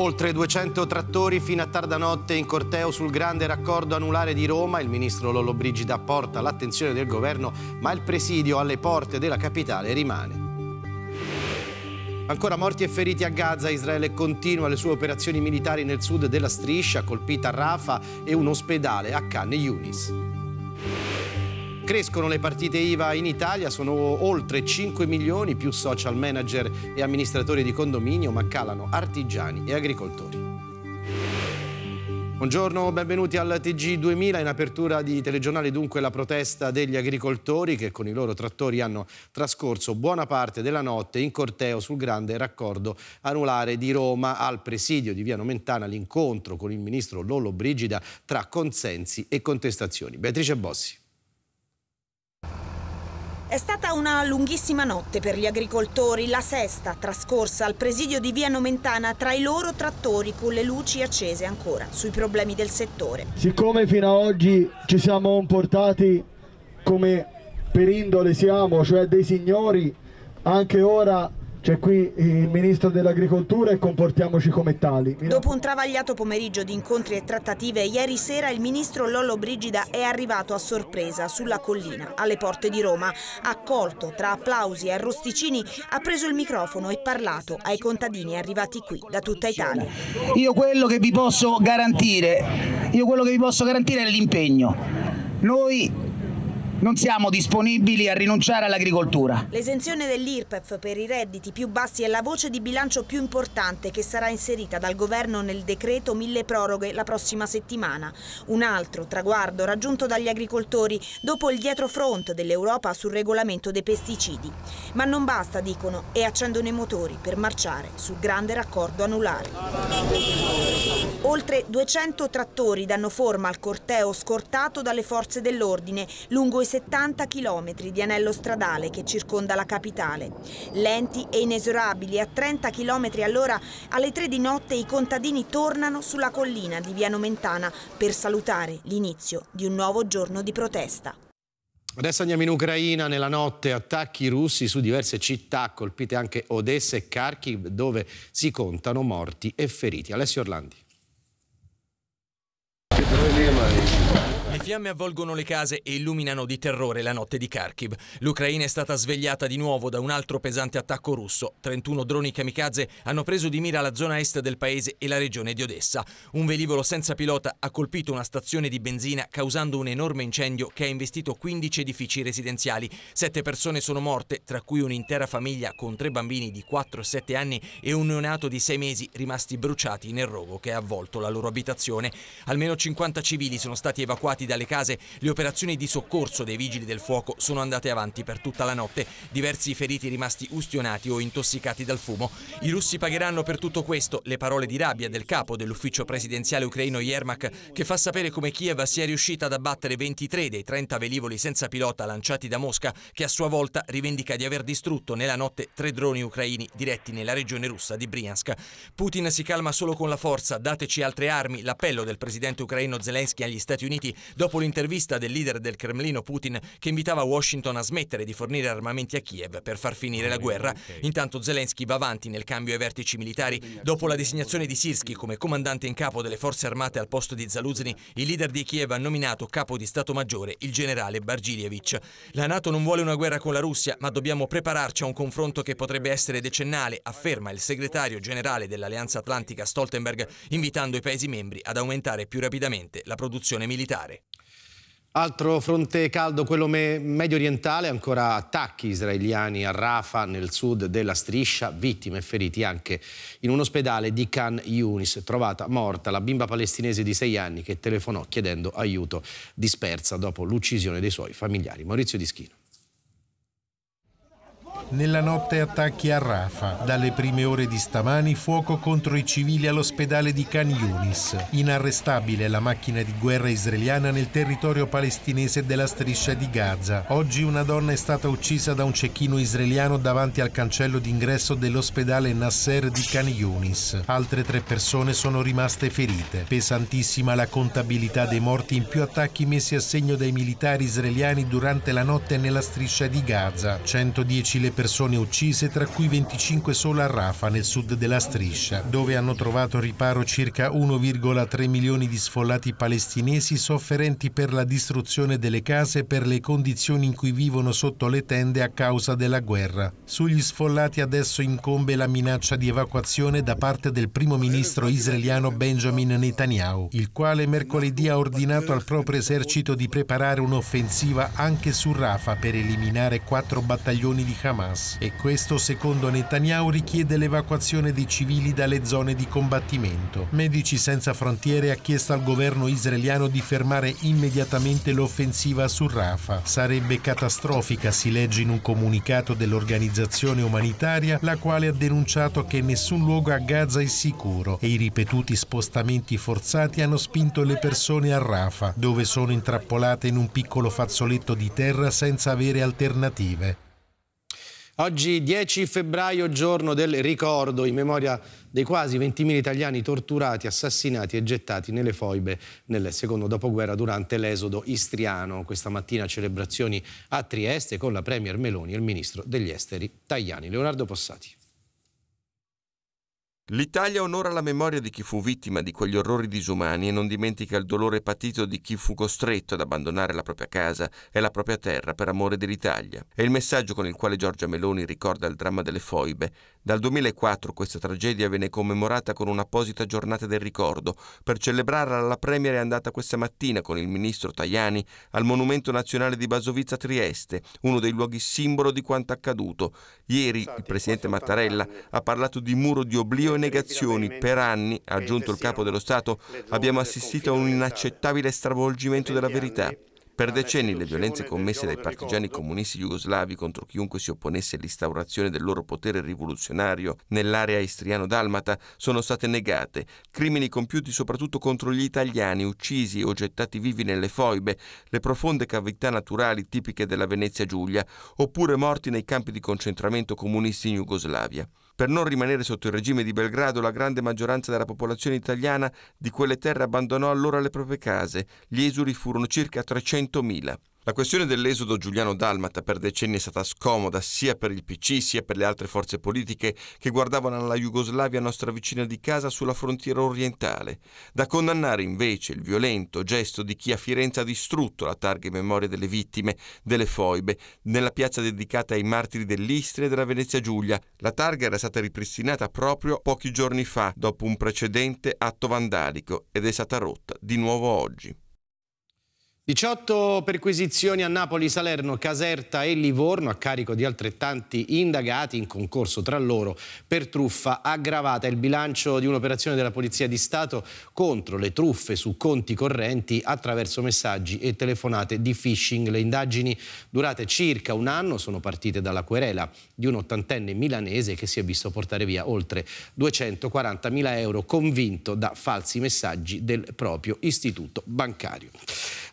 Oltre 200 trattori fino a tarda notte in corteo sul grande raccordo anulare di Roma. Il ministro Lollobrigida porta l'attenzione del governo, ma il presidio alle porte della capitale rimane. Ancora morti e feriti a Gaza, Israele continua le sue operazioni militari nel sud della striscia, colpita Rafa e un ospedale a Khan Yunis. Crescono le partite IVA in Italia, sono oltre 5 milioni più social manager e amministratori di condominio, ma calano artigiani e agricoltori. Buongiorno, benvenuti al TG2000. In apertura di telegiornale dunque la protesta degli agricoltori che con i loro trattori hanno trascorso buona parte della notte in corteo sul grande raccordo anulare di Roma al presidio di Via Nomentana l'incontro con il ministro Lollo Brigida tra consensi e contestazioni. Beatrice Bossi. È stata una lunghissima notte per gli agricoltori, la sesta trascorsa al presidio di Via Nomentana tra i loro trattori con le luci accese ancora sui problemi del settore. Siccome fino ad oggi ci siamo comportati come per indole siamo, cioè dei signori, anche ora c'è qui il ministro dell'agricoltura e comportiamoci come tali. Dopo un travagliato pomeriggio di incontri e trattative, ieri sera il ministro Lollo Brigida è arrivato a sorpresa sulla collina, alle porte di Roma. Accolto tra applausi e arrosticini, ha preso il microfono e parlato ai contadini arrivati qui da tutta Italia. Io quello che vi posso garantire, io quello che vi posso garantire è l'impegno. Noi non siamo disponibili a rinunciare all'agricoltura. L'esenzione dell'IRPEF per i redditi più bassi è la voce di bilancio più importante che sarà inserita dal governo nel decreto mille proroghe la prossima settimana. Un altro traguardo raggiunto dagli agricoltori dopo il dietrofront dell'Europa sul regolamento dei pesticidi. Ma non basta, dicono, e accendono i motori per marciare sul grande raccordo anulare. Oltre 200 trattori danno forma al corteo scortato dalle forze dell'ordine lungo i 70 chilometri di anello stradale che circonda la capitale. Lenti e inesorabili a 30 chilometri all'ora, alle 3 di notte i contadini tornano sulla collina di Via Nomentana per salutare l'inizio di un nuovo giorno di protesta. Adesso andiamo in Ucraina, nella notte attacchi russi su diverse città, colpite anche Odessa e Kharkiv, dove si contano morti e feriti. Alessio Orlandi. Che problema è? fiamme avvolgono le case e illuminano di terrore la notte di Kharkiv. L'Ucraina è stata svegliata di nuovo da un altro pesante attacco russo. 31 droni kamikaze hanno preso di mira la zona est del paese e la regione di Odessa. Un velivolo senza pilota ha colpito una stazione di benzina causando un enorme incendio che ha investito 15 edifici residenziali. Sette persone sono morte, tra cui un'intera famiglia con tre bambini di 4 e 7 anni e un neonato di 6 mesi rimasti bruciati nel rogo che ha avvolto la loro abitazione. Almeno 50 civili sono stati evacuati dalle alle case. Le operazioni di soccorso dei vigili del fuoco sono andate avanti per tutta la notte, diversi feriti rimasti ustionati o intossicati dal fumo. I russi pagheranno per tutto questo le parole di rabbia del capo dell'ufficio presidenziale ucraino Yermak, che fa sapere come Kiev sia riuscita ad abbattere 23 dei 30 velivoli senza pilota lanciati da Mosca, che a sua volta rivendica di aver distrutto nella notte tre droni ucraini diretti nella regione russa di Briansk. Putin si calma solo con la forza, dateci altre armi, l'appello del presidente ucraino Zelensky agli Stati Uniti dopo l'intervista del leader del Cremlino Putin che invitava Washington a smettere di fornire armamenti a Kiev per far finire la guerra. Intanto Zelensky va avanti nel cambio ai vertici militari. Dopo la designazione di Sirski come comandante in capo delle forze armate al posto di Zaluzny, il leader di Kiev ha nominato capo di Stato Maggiore il generale Bargilievich. La Nato non vuole una guerra con la Russia, ma dobbiamo prepararci a un confronto che potrebbe essere decennale, afferma il segretario generale dell'Alleanza Atlantica Stoltenberg, invitando i Paesi membri ad aumentare più rapidamente la produzione militare. Altro fronte caldo, quello me medio orientale, ancora attacchi israeliani a Rafa nel sud della striscia, vittime e feriti anche in un ospedale di Khan Yunis, trovata morta la bimba palestinese di sei anni che telefonò chiedendo aiuto dispersa dopo l'uccisione dei suoi familiari. Maurizio Dischino. Nella notte attacchi a Rafa. Dalle prime ore di stamani fuoco contro i civili all'ospedale di Khan Yunis. Inarrestabile la macchina di guerra israeliana nel territorio palestinese della striscia di Gaza. Oggi una donna è stata uccisa da un cecchino israeliano davanti al cancello d'ingresso dell'ospedale Nasser di Khan Yunis. Altre tre persone sono rimaste ferite. Pesantissima la contabilità dei morti in più attacchi messi a segno dai militari israeliani durante la notte nella striscia di Gaza. 110 le persone persone uccise, tra cui 25 solo a Rafa, nel sud della striscia, dove hanno trovato riparo circa 1,3 milioni di sfollati palestinesi sofferenti per la distruzione delle case e per le condizioni in cui vivono sotto le tende a causa della guerra. Sugli sfollati adesso incombe la minaccia di evacuazione da parte del primo ministro israeliano Benjamin Netanyahu, il quale mercoledì ha ordinato al proprio esercito di preparare un'offensiva anche su Rafa per eliminare quattro battaglioni di Hamas. Hamas e questo secondo Netanyahu richiede l'evacuazione dei civili dalle zone di combattimento. Medici Senza Frontiere ha chiesto al governo israeliano di fermare immediatamente l'offensiva su Rafah. Sarebbe catastrofica, si legge in un comunicato dell'organizzazione umanitaria, la quale ha denunciato che nessun luogo a Gaza è sicuro e i ripetuti spostamenti forzati hanno spinto le persone a Rafah, dove sono intrappolate in un piccolo fazzoletto di terra senza avere alternative. Oggi 10 febbraio, giorno del ricordo, in memoria dei quasi 20.000 italiani torturati, assassinati e gettati nelle foibe nel secondo dopoguerra durante l'esodo istriano. Questa mattina celebrazioni a Trieste con la Premier Meloni e il Ministro degli Esteri Tajani. Leonardo Possati. L'Italia onora la memoria di chi fu vittima di quegli orrori disumani e non dimentica il dolore patito di chi fu costretto ad abbandonare la propria casa e la propria terra per amore dell'Italia. È il messaggio con il quale Giorgia Meloni ricorda il dramma delle foibe, dal 2004 questa tragedia viene commemorata con un'apposita giornata del ricordo. Per celebrarla la Premier è andata questa mattina con il ministro Tajani al Monumento Nazionale di Basovizza Trieste, uno dei luoghi simbolo di quanto accaduto. Ieri il presidente Mattarella ha parlato di muro di oblio e negazioni. Per anni, ha aggiunto il capo dello Stato, abbiamo assistito a un inaccettabile stravolgimento della verità. Per decenni le violenze commesse dai partigiani comunisti jugoslavi contro chiunque si opponesse all'instaurazione del loro potere rivoluzionario nell'area istriano-dalmata sono state negate, crimini compiuti soprattutto contro gli italiani uccisi o gettati vivi nelle foibe, le profonde cavità naturali tipiche della Venezia Giulia, oppure morti nei campi di concentramento comunisti in Jugoslavia. Per non rimanere sotto il regime di Belgrado, la grande maggioranza della popolazione italiana di quelle terre abbandonò allora le proprie case. Gli esuli furono circa 300.000. La questione dell'esodo giuliano-dalmata per decenni è stata scomoda sia per il PC sia per le altre forze politiche che guardavano alla Jugoslavia nostra vicina di casa sulla frontiera orientale. Da condannare invece il violento gesto di chi a Firenze ha distrutto la targa in memoria delle vittime delle foibe nella piazza dedicata ai martiri dell'Istria e della Venezia Giulia. La targa era stata ripristinata proprio pochi giorni fa dopo un precedente atto vandalico ed è stata rotta di nuovo oggi. 18 perquisizioni a Napoli, Salerno, Caserta e Livorno a carico di altrettanti indagati in concorso tra loro per truffa aggravata. Il bilancio di un'operazione della Polizia di Stato contro le truffe su conti correnti attraverso messaggi e telefonate di phishing. Le indagini durate circa un anno sono partite dalla querela di un ottantenne milanese che si è visto portare via oltre 240 mila euro convinto da falsi messaggi del proprio istituto bancario.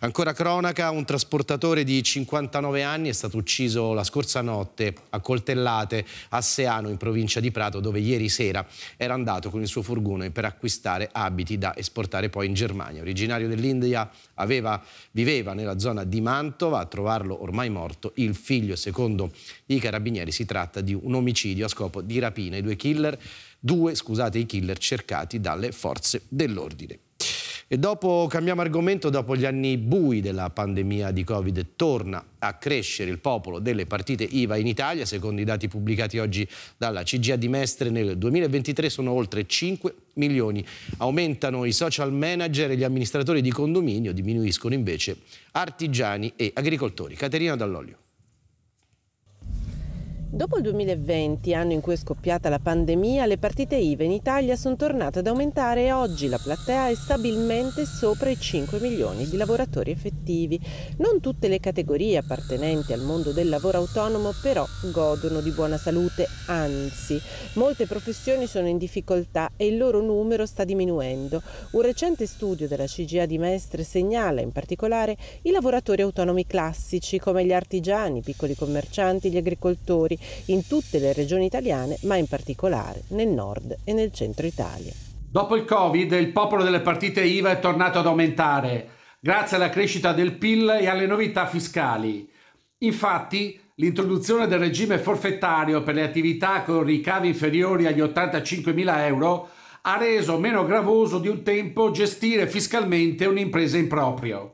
Ancora Ancora cronaca, un trasportatore di 59 anni è stato ucciso la scorsa notte a coltellate a Seano in provincia di Prato dove ieri sera era andato con il suo furgone per acquistare abiti da esportare poi in Germania. Originario dell'India viveva nella zona di Mantova, a trovarlo ormai morto il figlio. Secondo i carabinieri si tratta di un omicidio a scopo di rapina. I due killer, due scusate, i killer cercati dalle forze dell'ordine. E dopo, cambiamo argomento, dopo gli anni bui della pandemia di Covid torna a crescere il popolo delle partite IVA in Italia. Secondo i dati pubblicati oggi dalla CGA di Mestre, nel 2023 sono oltre 5 milioni. Aumentano i social manager e gli amministratori di condominio, diminuiscono invece artigiani e agricoltori. Caterina Dall'Olio. Dopo il 2020, anno in cui è scoppiata la pandemia, le partite IVA in Italia sono tornate ad aumentare e oggi la platea è stabilmente sopra i 5 milioni di lavoratori effettivi. Non tutte le categorie appartenenti al mondo del lavoro autonomo però godono di buona salute, anzi molte professioni sono in difficoltà e il loro numero sta diminuendo. Un recente studio della CGA di Mestre segnala in particolare i lavoratori autonomi classici come gli artigiani, i piccoli commercianti, gli agricoltori in tutte le regioni italiane, ma in particolare nel nord e nel centro Italia. Dopo il Covid, il popolo delle partite IVA è tornato ad aumentare, grazie alla crescita del PIL e alle novità fiscali. Infatti, l'introduzione del regime forfettario per le attività con ricavi inferiori agli 85.000 euro ha reso meno gravoso di un tempo gestire fiscalmente un'impresa in proprio.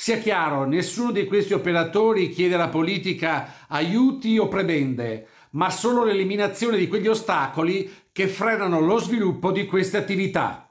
Sia chiaro, nessuno di questi operatori chiede alla politica aiuti o prebende, ma solo l'eliminazione di quegli ostacoli che frenano lo sviluppo di queste attività.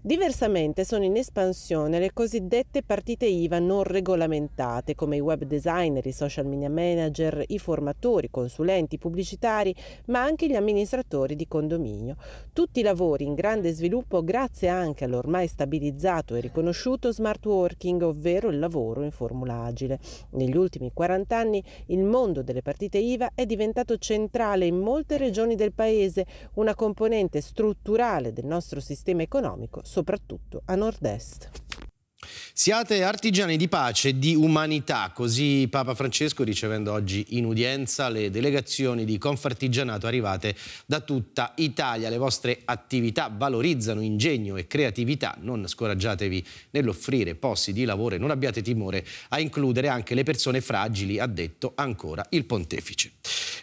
Diversamente sono in espansione le cosiddette partite IVA non regolamentate, come i web designer, i social media manager, i formatori, i consulenti, pubblicitari, ma anche gli amministratori di condominio. Tutti lavori in grande sviluppo grazie anche all'ormai stabilizzato e riconosciuto smart working, ovvero il lavoro in formula agile. Negli ultimi 40 anni il mondo delle partite IVA è diventato centrale in molte regioni del paese, una componente strutturale del nostro sistema economico soprattutto a nord-est. Siate artigiani di pace e di umanità, così Papa Francesco ricevendo oggi in udienza le delegazioni di Confartigianato arrivate da tutta Italia. Le vostre attività valorizzano ingegno e creatività, non scoraggiatevi nell'offrire posti di lavoro e non abbiate timore a includere anche le persone fragili, ha detto ancora il pontefice.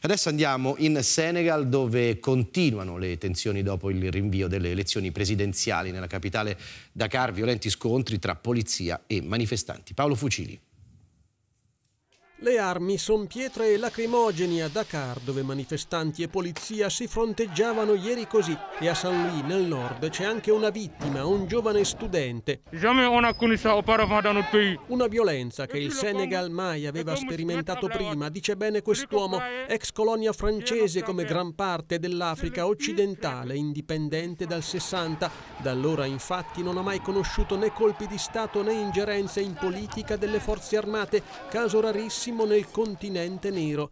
Adesso andiamo in Senegal dove continuano le tensioni dopo il rinvio delle elezioni presidenziali nella capitale Dakar, violenti scontri tra polizia polizia e manifestanti. Paolo Fucili. Le armi, pietre e lacrimogeni a Dakar, dove manifestanti e polizia si fronteggiavano ieri così, e a San Luis, nel nord, c'è anche una vittima, un giovane studente. Una violenza che il Senegal mai aveva sperimentato prima, dice bene quest'uomo, ex colonia francese come gran parte dell'Africa occidentale, indipendente dal 60. Da allora, infatti, non ha mai conosciuto né colpi di Stato né ingerenze in politica delle forze armate, caso rarissimo prossimo nel continente nero.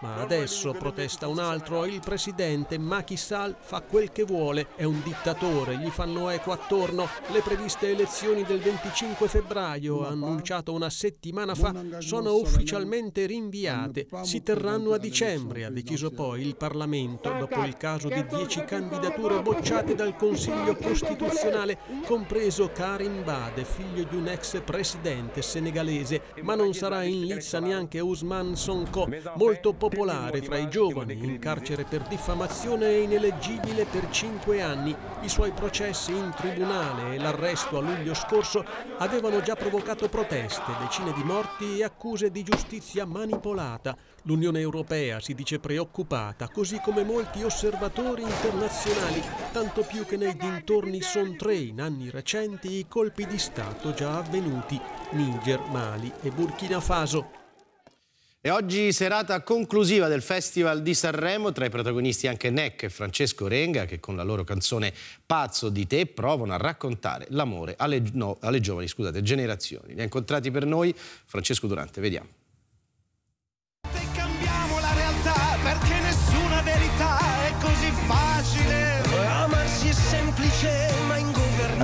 Ma adesso protesta un altro, il presidente Macky Sall fa quel che vuole, è un dittatore, gli fanno eco attorno. Le previste elezioni del 25 febbraio, annunciato una settimana fa, sono ufficialmente rinviate. Si terranno a dicembre, ha deciso poi il Parlamento, dopo il caso di dieci candidature bocciate dal Consiglio Costituzionale, compreso Karim Bade, figlio di un ex presidente senegalese, ma non sarà in lizza neanche Usman Osman Sonko, molto popolare tra i giovani, in carcere per diffamazione e ineleggibile per cinque anni. I suoi processi in tribunale e l'arresto a luglio scorso avevano già provocato proteste, decine di morti e accuse di giustizia manipolata. L'Unione Europea si dice preoccupata, così come molti osservatori internazionali, tanto più che nei dintorni son tre in anni recenti i colpi di Stato già avvenuti, Niger, Mali e Burkina Faso. E oggi serata conclusiva del Festival di Sanremo, tra i protagonisti anche Neck e Francesco Renga, che con la loro canzone Pazzo di te provano a raccontare l'amore alle, no, alle, giovani scusate, generazioni. Li ha incontrati per noi Francesco Durante, vediamo. Te cambiamo la realtà perché nessuna verità è così facile, amarsi è semplice.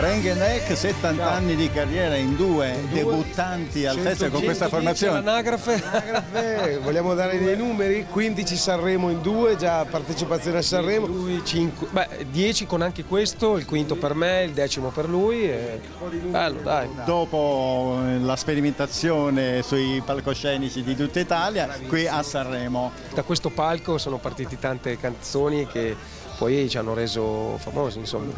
Rengenek, 70 Ciao. anni di carriera in due, in due debuttanti al Festival con questa formazione. Anagrafe. Anagrafe. Vogliamo dare due. dei numeri? 15 Sanremo in due, già partecipazione a Sanremo. Lui 5, beh, 10 con anche questo, il quinto per me, il decimo per lui. E... Bello, dai. Dopo eh, la sperimentazione sui palcoscenici di tutta Italia, Bravissimo. qui a Sanremo. Da questo palco sono partite tante canzoni che poi ci hanno reso famosi, insomma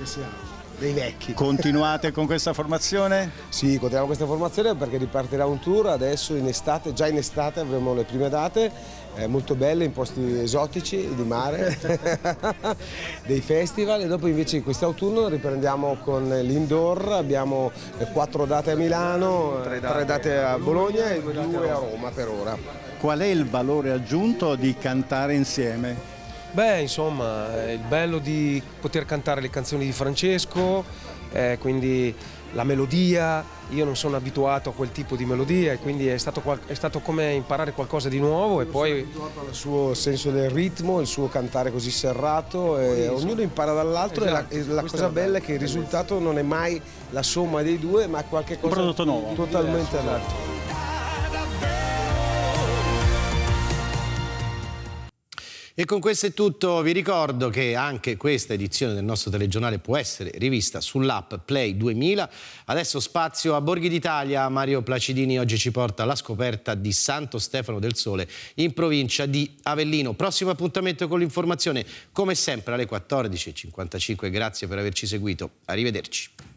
dei vecchi. Continuate con questa formazione? Sì, continuiamo questa formazione perché ripartirà un tour adesso in estate, già in estate avremo le prime date, eh, molto belle in posti esotici, di mare, dei festival e dopo invece quest'autunno riprendiamo con l'indoor, abbiamo eh, quattro date a Milano, eh, tre date, tre date a Bologna e due a Roma per ora. Qual è il valore aggiunto di cantare insieme? Beh, insomma, il bello di poter cantare le canzoni di Francesco, eh, quindi la melodia, io non sono abituato a quel tipo di melodia e quindi è stato, è stato come imparare qualcosa di nuovo e poi... abituato al suo senso del ritmo, il suo cantare così serrato, eh, ognuno impara dall'altro esatto, e la, la cosa è bella è che il risultato non è mai la somma dei due ma qualche cosa... Un prodotto nuovo. Totalmente adatto. E con questo è tutto, vi ricordo che anche questa edizione del nostro telegiornale può essere rivista sull'app Play 2000. Adesso spazio a Borghi d'Italia, Mario Placidini oggi ci porta alla scoperta di Santo Stefano del Sole in provincia di Avellino. Prossimo appuntamento con l'informazione come sempre alle 14.55, grazie per averci seguito, arrivederci.